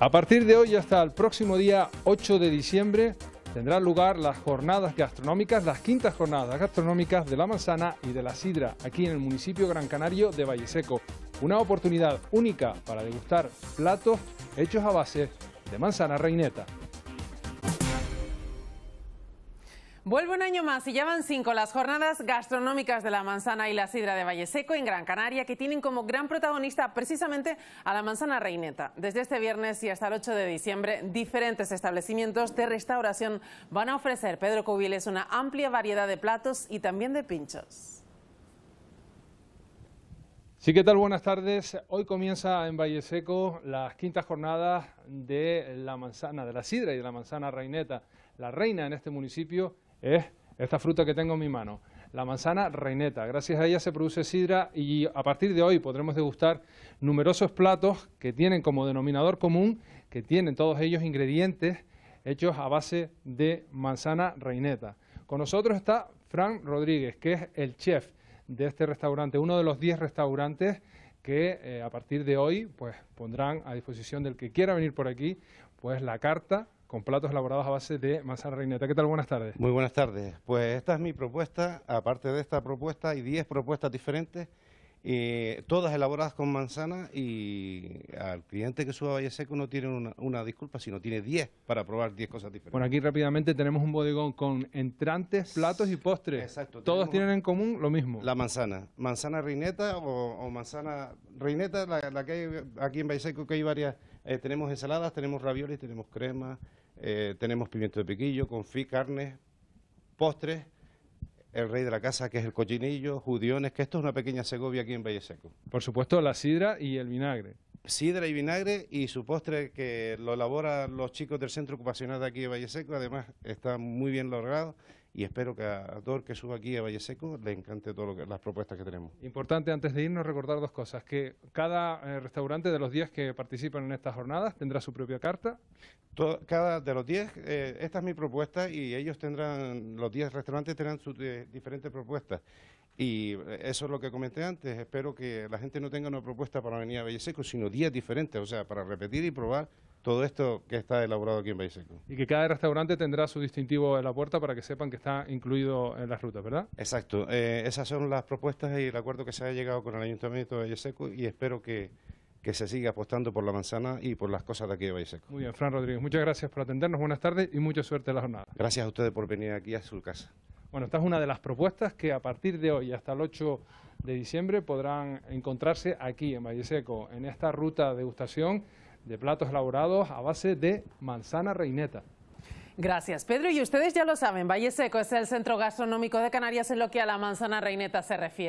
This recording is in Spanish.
A partir de hoy hasta el próximo día 8 de diciembre tendrán lugar las jornadas gastronómicas, las quintas jornadas gastronómicas de la manzana y de la sidra, aquí en el municipio Gran Canario de Seco. Una oportunidad única para degustar platos hechos a base de manzana reineta. Vuelve un año más y ya van cinco las jornadas gastronómicas de la manzana y la sidra de Valle en Gran Canaria, que tienen como gran protagonista precisamente a la manzana reineta. Desde este viernes y hasta el 8 de diciembre, diferentes establecimientos de restauración van a ofrecer Pedro Cubiles una amplia variedad de platos y también de pinchos. Sí, ¿qué tal? Buenas tardes. Hoy comienza en Valle Seco las quintas jornadas de la manzana, de la sidra y de la manzana reineta. La reina en este municipio es esta fruta que tengo en mi mano, la manzana reineta. Gracias a ella se produce sidra y a partir de hoy podremos degustar numerosos platos que tienen como denominador común, que tienen todos ellos ingredientes hechos a base de manzana reineta. Con nosotros está Fran Rodríguez, que es el chef de este restaurante, uno de los 10 restaurantes que eh, a partir de hoy pues, pondrán a disposición del que quiera venir por aquí pues, la carta con platos elaborados a base de manzana reineta. ¿Qué tal? Buenas tardes. Muy buenas tardes. Pues esta es mi propuesta. Aparte de esta propuesta, hay 10 propuestas diferentes, todas elaboradas con manzana y al cliente que suba a Valle Seco no tiene una, disculpa, sino tiene 10 para probar 10 cosas diferentes. Bueno, aquí rápidamente tenemos un bodegón con entrantes, platos y postres. Exacto. Todos tienen en común lo mismo. La manzana. Manzana reineta o, manzana reineta, la, la que hay aquí en Valle Seco, que hay varias eh, tenemos ensaladas, tenemos ravioles, tenemos crema, eh, tenemos pimiento de piquillo, confit, carne, postres, el rey de la casa que es el cochinillo, judiones, que esto es una pequeña Segovia aquí en Valle Seco. Por supuesto la sidra y el vinagre. Sidra y vinagre y su postre que lo elaboran los chicos del centro ocupacional de aquí de Valle Seco, además está muy bien logrado y espero que a todo que suba aquí a Valle Seco le encante todas las propuestas que tenemos. Importante antes de irnos recordar dos cosas, que cada eh, restaurante de los 10 que participan en estas jornadas tendrá su propia carta. cada de los 10, eh, esta es mi propuesta y ellos tendrán, los 10 restaurantes tendrán sus eh, diferentes propuestas. Y eso es lo que comenté antes, espero que la gente no tenga una propuesta para venir a Valle Seco, sino días diferentes, o sea, para repetir y probar todo esto que está elaborado aquí en Seco Y que cada restaurante tendrá su distintivo en la puerta para que sepan que está incluido en las rutas, ¿verdad? Exacto. Eh, esas son las propuestas y el acuerdo que se ha llegado con el Ayuntamiento de Seco y espero que, que se siga apostando por la manzana y por las cosas de aquí de Seco. Muy bien, Fran Rodríguez, muchas gracias por atendernos, buenas tardes y mucha suerte en la jornada. Gracias a ustedes por venir aquí a su casa. Bueno, esta es una de las propuestas que a partir de hoy hasta el 8 de diciembre podrán encontrarse aquí en Seco en esta ruta de degustación de platos elaborados a base de manzana reineta. Gracias, Pedro. Y ustedes ya lo saben, Valle Seco es el centro gastronómico de Canarias en lo que a la manzana reineta se refiere.